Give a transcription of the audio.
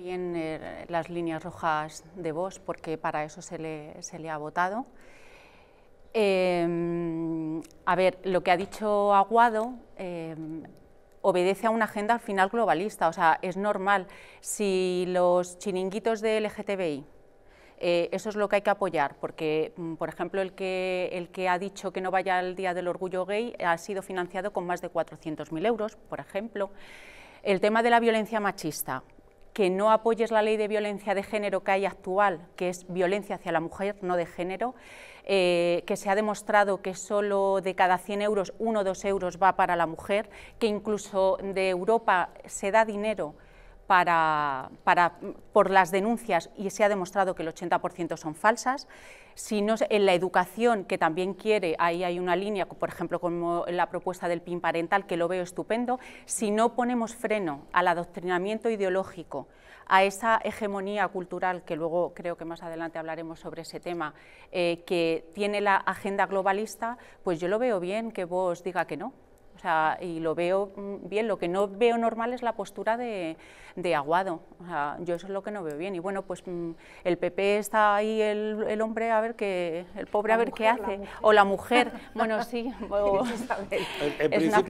Bien eh, las líneas rojas de voz, porque para eso se le, ha votado. Em, a ver, lo que ha dicho Aguado em, obedece a una agenda al final globalista, o sea, es normal. Si los chiringuitos de LGTBI, eh, eso es lo que hay que apoyar, porque, mm, por ejemplo, el que, el que ha dicho que no vaya al Día del Orgullo Gay ha sido financiado con más de 400.000 euros, por ejemplo. El tema de la violencia machista, que no apoyes la ley de violencia de género que hay actual, que es violencia hacia la mujer, no de género, eh, que se ha demostrado que solo de cada 100 euros, uno o dos euros va para la mujer, que incluso de Europa se da dinero para, por las denuncias y se ha demostrado que el 80% son falsas. Si en la educación, que también quiere, ahí hay una línea, por ejemplo, como la propuesta del PIN parental, que lo veo estupendo, si no ponemos freno al adoctrinamiento ideológico, a esa hegemonía cultural, que luego creo que más adelante hablaremos sobre ese tema, eh, que tiene la agenda globalista, pues yo lo veo bien que vos diga que no sea, y lo veo mm, bien. Lo que no veo normal es la postura de, Aguado. O sea, yo eso es lo que no veo bien. Y bueno, pues mm, el PP está ahí, el, hombre, a ver qué, el pobre, a ver qué hace. o la mujer, bueno, sí.